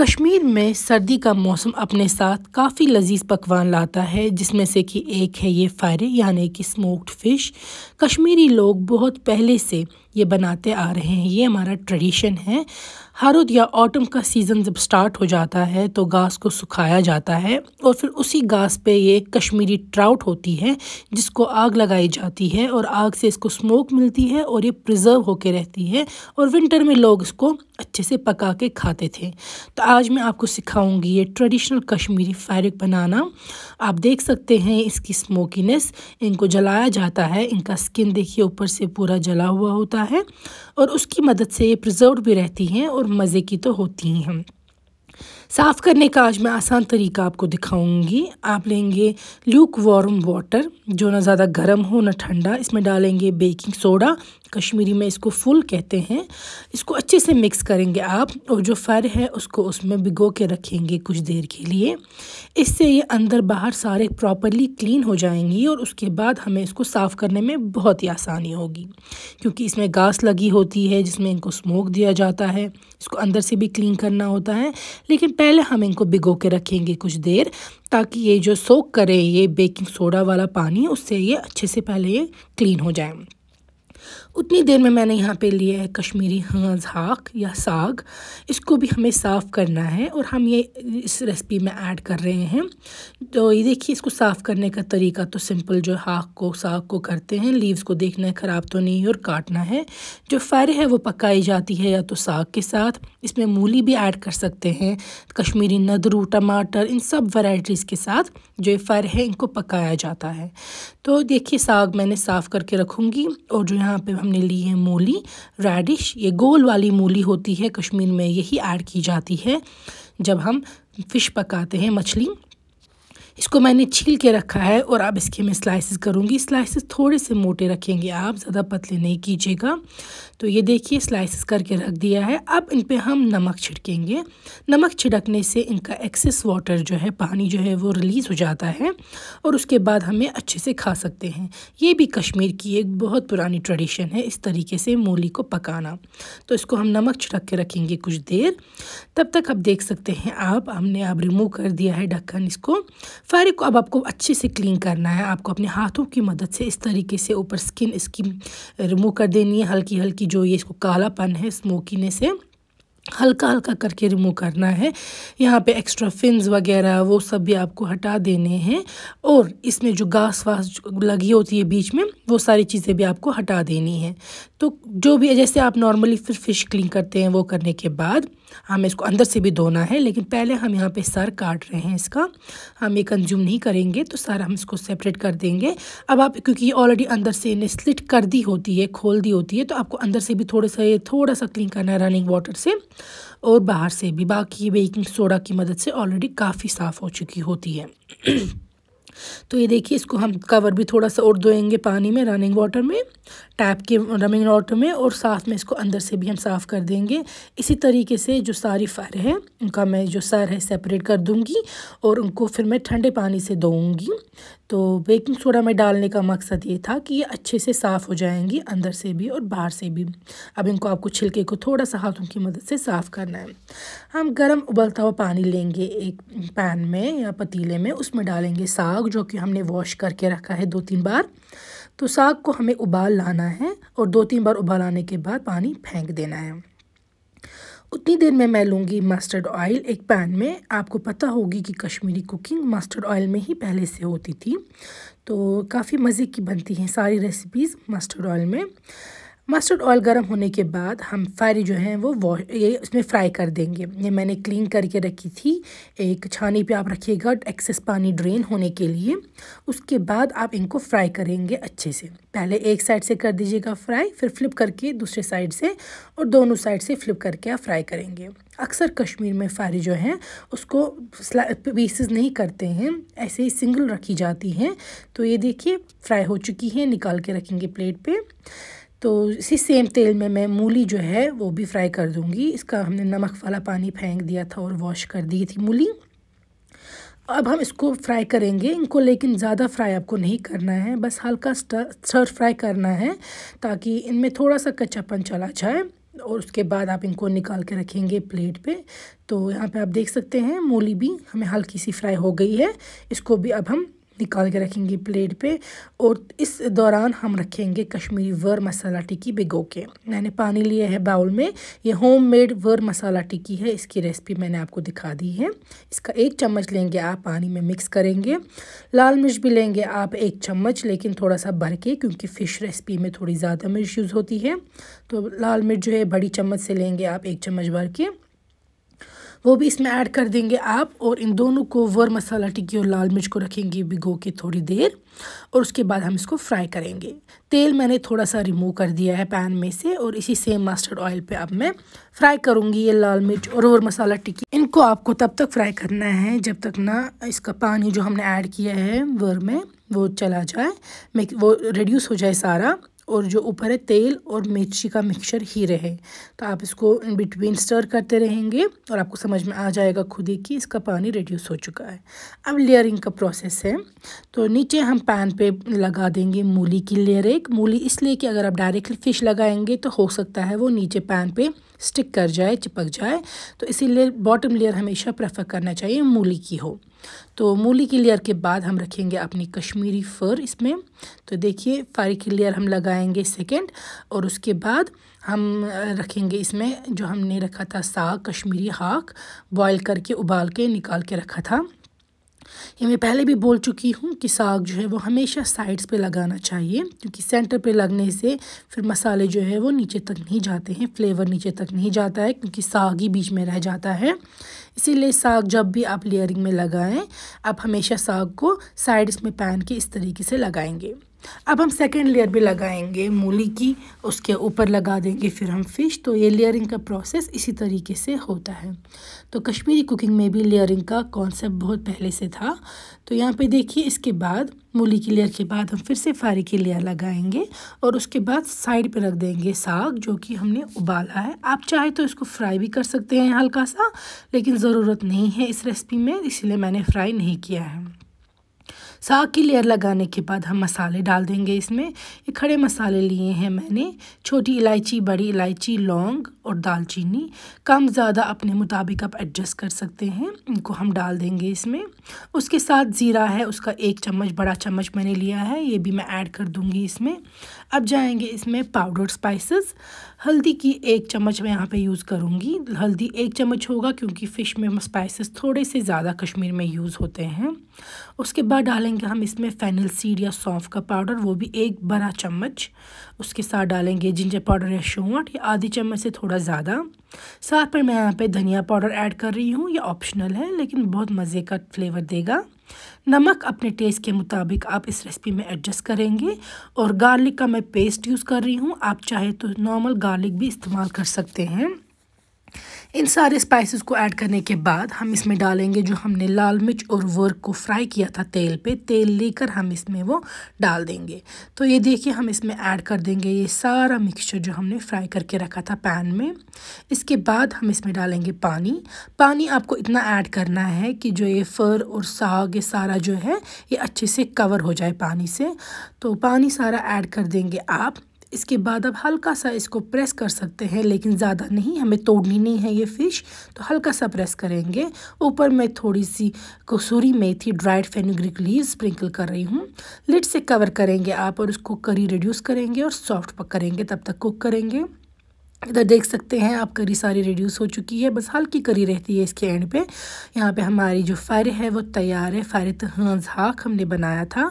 कश्मीर में सर्दी का मौसम अपने साथ काफ़ी लजीज पकवान लाता है जिसमें से कि एक है ये फायरे यानी कि स्मोक्ड फ़िश कश्मीरी लोग बहुत पहले से ये बनाते आ रहे हैं ये हमारा ट्रेडिशन है हरुद या ऑटम का सीज़न जब स्टार्ट हो जाता है तो घास को सुखाया जाता है और फिर उसी घास पे ये कश्मीरी ट्राउट होती है जिसको आग लगाई जाती है और आग से इसको स्मोक मिलती है और ये प्रिजर्व होकर रहती है और विंटर में लोग इसको अच्छे से पका के खाते थे तो आज मैं आपको सिखाऊंगी ये ट्रेडिशनल कश्मीरी फैरिक बनाना आप देख सकते हैं इसकी स्मोकीनेस इनको जलाया जाता है इनका स्किन देखिए ऊपर से पूरा जला हुआ होता है और उसकी मदद से ये प्रिजर्व भी रहती हैं और मज़े की तो होती ही हैं साफ़ करने का आज मैं आसान तरीका आपको दिखाऊंगी आप लेंगे ल्यूक वार्म वाटर जो ना ज़्यादा गर्म हो ना ठंडा इसमें डालेंगे बेकिंग सोडा कश्मीरी में इसको फुल कहते हैं इसको अच्छे से मिक्स करेंगे आप और जो फर है उसको उसमें भिगो के रखेंगे कुछ देर के लिए इससे ये अंदर बाहर सारे प्रॉपरली क्लीन हो जाएंगी और उसके बाद हमें इसको साफ़ करने में बहुत ही आसानी होगी क्योंकि इसमें घास लगी होती है जिसमें इनको स्मोक दिया जाता है इसको अंदर से भी क्लीन करना होता है लेकिन पहले हम इनको भिगो के रखेंगे कुछ देर ताकि ये जो सोक करें ये बेकिंग सोडा वाला पानी उससे ये अच्छे से पहले ये क्लीन हो जाए उतनी देर में मैंने यहाँ पे लिया है कश्मीरी हंस हाँ, हाक या साग इसको भी हमें साफ़ करना है और हम ये इस रेसिपी में ऐड कर रहे हैं तो ये देखिए इसको साफ़ करने का तरीका तो सिंपल जो हाक को साग को करते हैं लीव्स को देखना है ख़राब तो नहीं और काटना है जो फर है वो पकाई जाती है या तो साग के साथ इसमें मूली भी ऐड कर सकते हैं कश्मीरी नदरू टमाटर इन सब वराइटीज़ के साथ जो ये फर है इनको पकाया जाता है तो देखिए साग मैंने साफ़ करके रखूँगी और जो यहाँ पर हमने ली है मूली रेडिश ये गोल वाली मूली होती है कश्मीर में यही ऐड की जाती है जब हम फ़िश पकाते हैं मछली इसको मैंने छील के रखा है और अब इसके मैं स्लाइसेस करूँगी स्लाइसेस थोड़े से मोटे रखेंगे आप ज़्यादा पतले नहीं कीजिएगा तो ये देखिए स्लाइसेस करके रख दिया है अब इन पर हम नमक छिड़केंगे नमक छिड़कने से इनका एक्सेस वाटर जो है पानी जो है वो रिलीज़ हो जाता है और उसके बाद हमें अच्छे से खा सकते हैं ये भी कश्मीर की एक बहुत पुरानी ट्रेडिशन है इस तरीके से मूली को पकाना तो इसको हम नमक छिड़क के रखेंगे कुछ देर तब तक आप देख सकते हैं आप हमने आप रिमूव कर दिया है ढक्कन इसको फारे को अब आपको अच्छे से क्लीन करना है आपको अपने हाथों की मदद से इस तरीके से ऊपर स्किन इसकी रिमूव कर देनी है हल्की हल्की जो ये इसको कालापन है स्मोकीने से हल्का हल्का करके रिमूव करना है यहाँ पे एक्स्ट्रा फिन्स वगैरह वो सब भी आपको हटा देने हैं और इसमें जो घास वास लगी होती है बीच में वो सारी चीज़ें भी आपको हटा देनी है तो जो भी जैसे आप नॉर्मली फिर फिश क्लीन करते हैं वो करने के बाद हमें इसको अंदर से भी धोना है लेकिन पहले हम यहाँ पे सर काट रहे हैं इसका हम ये कंज्यूम नहीं करेंगे तो सर हम इसको सेपरेट कर देंगे अब आप क्योंकि ये ऑलरेडी अंदर से इन्हें स्लिट कर दी होती है खोल दी होती है तो आपको अंदर से भी थोड़ा सा ये थोड़ा सा क्लीन करना है रनिंग वाटर से और बाहर से भी बाकी बेकिंग सोडा की मदद से ऑलरेडी काफ़ी साफ़ हो चुकी होती है तो ये देखिए इसको हम कवर भी थोड़ा सा और धोएंगे पानी में रनिंग वाटर में टैप के रनिंग वाटर में और साथ में इसको अंदर से भी हम साफ़ कर देंगे इसी तरीके से जो सारी फर है उनका मैं जो सर है सेपरेट कर दूँगी और उनको फिर मैं ठंडे पानी से धोऊँगी तो बेकिंग सोडा में डालने का मकसद ये था कि ये अच्छे से साफ़ हो जाएंगी अंदर से भी और बाहर से भी अब इनको आपको छिलके को थोड़ा सा हाथों की मदद से साफ़ करना है हम गर्म उबलता हुआ पानी लेंगे एक पैन में या पतीले में उसमें डालेंगे साग साग जो कि हमने वॉश करके रखा है दो तीन बार तो साग को हमें उबाल लाना है और दो तीन बार उबाल आने के बाद पानी फेंक देना है उतनी देर में मैं लूँगी मस्टर्ड ऑयल एक पैन में आपको पता होगी कि कश्मीरी कुकिंग मस्टर्ड ऑयल में ही पहले से होती थी तो काफ़ी मज़े की बनती हैं सारी रेसिपीज़ मस्टर्ड ऑयल में मस्टर्ड ऑयल गर्म होने के बाद हम फारी जो हैं वो ये इसमें फ्राई कर देंगे ये मैंने क्लीन करके रखी थी एक छानी पे आप रखिएगा एक्सेस पानी ड्रेन होने के लिए उसके बाद आप इनको फ्राई करेंगे अच्छे से पहले एक साइड से कर दीजिएगा फ्राई फिर फ्लिप करके दूसरे साइड से और दोनों साइड से फ्लिप करके आप फ्राई करेंगे अक्सर कश्मीर में फारी जो है उसको पीसेस नहीं करते हैं ऐसे ही सिंगल रखी जाती हैं तो ये देखिए फ्राई हो चुकी है निकाल के रखेंगे प्लेट पे तो इसी सेम तेल में मैं मूली जो है वो भी फ्राई कर दूँगी इसका हमने नमक वाला पानी फेंक दिया था और वॉश कर दी थी मूली अब हम इसको फ्राई करेंगे इनको लेकिन ज़्यादा फ्राई आपको नहीं करना है बस हल्का सर फ्राई करना है ताकि इनमें थोड़ा सा कच्चापन चला जाए और उसके बाद आप इनको निकाल के रखेंगे प्लेट पे तो यहाँ पे आप देख सकते हैं मूली भी हमें हल्की सी फ्राई हो गई है इसको भी अब हम निकाल के रखेंगे प्लेट पे और इस दौरान हम रखेंगे कश्मीरी वर मसाला टिक्की भिगो के मैंने पानी लिया है बाउल में ये होममेड वर मसाला टिक्की है इसकी रेसिपी मैंने आपको दिखा दी है इसका एक चम्मच लेंगे आप पानी में मिक्स करेंगे लाल मिर्च भी लेंगे आप एक चम्मच लेकिन थोड़ा सा भर के क्योंकि फ़िश रेसिपी में थोड़ी ज़्यादा मिर्च यूज़ होती है तो लाल मिर्च जो है बड़ी चम्मच से लेंगे आप एक चम्मच भर के वो भी इसमें ऐड कर देंगे आप और इन दोनों को वर मसाला टिक्की और लाल मिर्च को रखेंगे भिगो के थोड़ी देर और उसके बाद हम इसको फ्राई करेंगे तेल मैंने थोड़ा सा रिमूव कर दिया है पैन में से और इसी सेम मस्टर्ड ऑयल पे अब मैं फ्राई करूँगी ये लाल मिर्च और वर मसाला टिक्की इनको आपको तब तक फ्राई करना है जब तक ना इसका पानी जो हमने ऐड किया है वर में वो चला जाए वो रिड्यूस हो जाए सारा और जो ऊपर है तेल और मिर्ची का मिक्सचर ही रहे तो आप इसको इन बिटवीन स्टर करते रहेंगे और आपको समझ में आ जाएगा खुद ही कि इसका पानी रिड्यूस हो चुका है अब लेयरिंग का प्रोसेस है तो नीचे हम पैन पे लगा देंगे मूली की लेयर एक मूली इसलिए कि अगर आप डायरेक्टली फ़िश लगाएंगे तो हो सकता है वो नीचे पैन पर स्टिक कर जाए चिपक जाए तो इसीलिए बॉटम लेयर हमेशा प्रेफर करना चाहिए मूली की हो तो मूली की लेयर के बाद हम रखेंगे अपनी कश्मीरी फर इसमें तो देखिए फारी की लेयर हम लगाएंगे सेकेंड और उसके बाद हम रखेंगे इसमें जो हमने रखा था साग कश्मीरी हाक बॉईल करके उबाल के निकाल के रखा था ये मैं पहले भी बोल चुकी हूँ कि साग जो है वो हमेशा साइड्स पे लगाना चाहिए क्योंकि सेंटर पे लगने से फिर मसाले जो है वो नीचे तक नहीं जाते हैं फ्लेवर नीचे तक नहीं जाता है क्योंकि साग ही बीच में रह जाता है इसीलिए साग जब भी आप लेयरिंग में लगाएं आप हमेशा साग को साइड्स में पैन के इस तरीके से लगाएंगे अब हम सेकेंड लेयर भी लगाएंगे मूली की उसके ऊपर लगा देंगे फिर हम फ़िश तो ये लेयरिंग का प्रोसेस इसी तरीके से होता है तो कश्मीरी कुकिंग में भी लेयरिंग का कॉन्सेप्ट बहुत पहले से था तो यहाँ पे देखिए इसके बाद मूली की लेयर के बाद हम फिर से फारी की लेयर लगाएंगे और उसके बाद साइड पे रख देंगे साग जो कि हमने उबाला है आप चाहे तो इसको फ्राई भी कर सकते हैं हल्का सा लेकिन ज़रूरत नहीं है इस रेसिपी में इसलिए मैंने फ्राई नहीं किया है साग की लेयर लगाने के बाद हम मसाले डाल देंगे इसमें ये खड़े मसाले लिए हैं मैंने छोटी इलायची बड़ी इलायची लौंग और दालचीनी कम ज़्यादा अपने मुताबिक आप एडजस्ट कर सकते हैं इनको हम डाल देंगे इसमें उसके साथ ज़ीरा है उसका एक चम्मच बड़ा चम्मच मैंने लिया है ये भी मैं ऐड कर दूँगी इसमें अब जाएंगे इसमें पाउडर स्पाइसेस हल्दी की एक चम्मच मैं यहाँ पे यूज़ करूँगी हल्दी एक चम्मच होगा क्योंकि फ़िश में स्पाइसेस थोड़े से ज़्यादा कश्मीर में यूज़ होते हैं उसके बाद डालेंगे हम इसमें फेनल सीड या सौंफ का पाउडर वो भी एक बड़ा चम्मच उसके साथ डालेंगे जिंजर पाउडर या शोट या आधी चम्मच से थोड़ा ज़्यादा साथ में मैं यहाँ पर धनिया पाउडर ऐड कर रही हूँ यह ऑप्शनल है लेकिन बहुत मज़े का फ्लेवर देगा नमक अपने टेस्ट के मुताबिक आप इस रेसिपी में एडजस्ट करेंगे और गार्लिक का मैं पेस्ट यूज़ कर रही हूँ आप चाहे तो नॉर्मल गार्लिक भी इस्तेमाल कर सकते हैं इन सारे स्पाइसेस को ऐड करने के बाद हम इसमें डालेंगे जो हमने लाल मिर्च और वर्क को फ्राई किया था तेल पे तेल लेकर हम इसमें वो डाल देंगे तो ये देखिए हम इसमें ऐड कर देंगे ये सारा मिक्सचर जो हमने फ्राई करके रखा था पैन में इसके बाद हम इसमें डालेंगे पानी पानी आपको इतना ऐड करना है कि जो ये फर और साग ये सारा जो है ये अच्छे से कवर हो जाए पानी से तो पानी सारा ऐड कर देंगे आप इसके बाद अब हल्का सा इसको प्रेस कर सकते हैं लेकिन ज़्यादा नहीं हमें तोड़नी नहीं है ये फ़िश तो हल्का सा प्रेस करेंगे ऊपर मैं थोड़ी सी kasuri methi dried fenugreek leave sprinkle कर रही हूँ लिड से कवर करेंगे आप और उसको करी रिड्यूस करेंगे और सॉफ्ट पक करेंगे तब तक कुक करेंगे इधर देख सकते हैं आप करी सारी रिड्यूस हो चुकी है बस हल्की करी रहती है इसके एंड पे यहाँ पे हमारी जो फ़र है वो तैयार है फ़र तहज हाक हमने बनाया था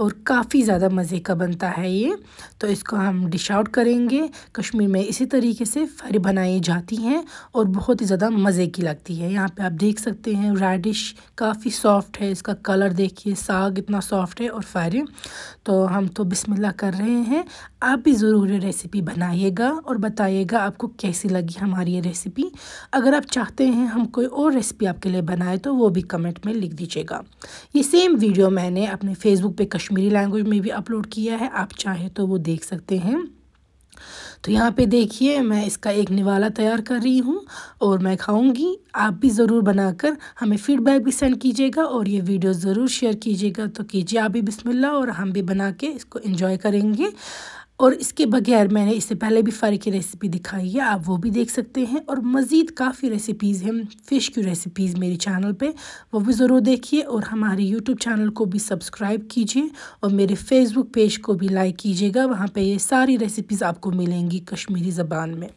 और काफ़ी ज़्यादा मज़े का बनता है ये तो इसको हम डिश आउट करेंगे कश्मीर में इसी तरीके से फ़र बनाई जाती हैं और बहुत ही ज़्यादा मज़े की लगती है यहाँ पर आप देख सकते हैं रेडिश काफ़ी सॉफ्ट है इसका कलर देखिए साग इतना सॉफ्ट है और फ़र तो हम तो बिसमिल्ला कर रहे हैं आप भी ज़रूर ये रेसिपी बनाइएगा और बताइएगा आपको कैसी लगी हमारी ये रेसिपी अगर आप चाहते हैं हम कोई और रेसिपी आपके लिए बनाए तो वो भी कमेंट में लिख दीजिएगा ये सेम वीडियो मैंने अपने फेसबुक पे कश्मीरी लैंग्वेज में भी अपलोड किया है आप चाहें तो वो देख सकते हैं तो यहाँ पे देखिए मैं इसका एक निवाला तैयार कर रही हूँ और मैं खाऊंगी आप भी ज़रूर बनाकर हमें फीडबैक भी सेंड कीजिएगा और ये वीडियो ज़रूर शेयर कीजिएगा तो कीजिए आप भी बिस्मिल्लाह और हम भी बना के इसको एंजॉय करेंगे और इसके बगैर मैंने इससे पहले भी फ़र की रेसिपी दिखाई है आप वो भी देख सकते हैं और मज़ीद काफ़ी रेसिपीज़ हैं फ़िश की रेसिपीज़ मेरे चैनल पे वो भी ज़रूर देखिए और हमारे यूट्यूब चैनल को भी सब्सक्राइब कीजिए और मेरे फेसबुक पेज को भी लाइक कीजिएगा वहाँ पे ये सारी रेसिपीज़ आपको मिलेंगी कश्मीरी ज़बान में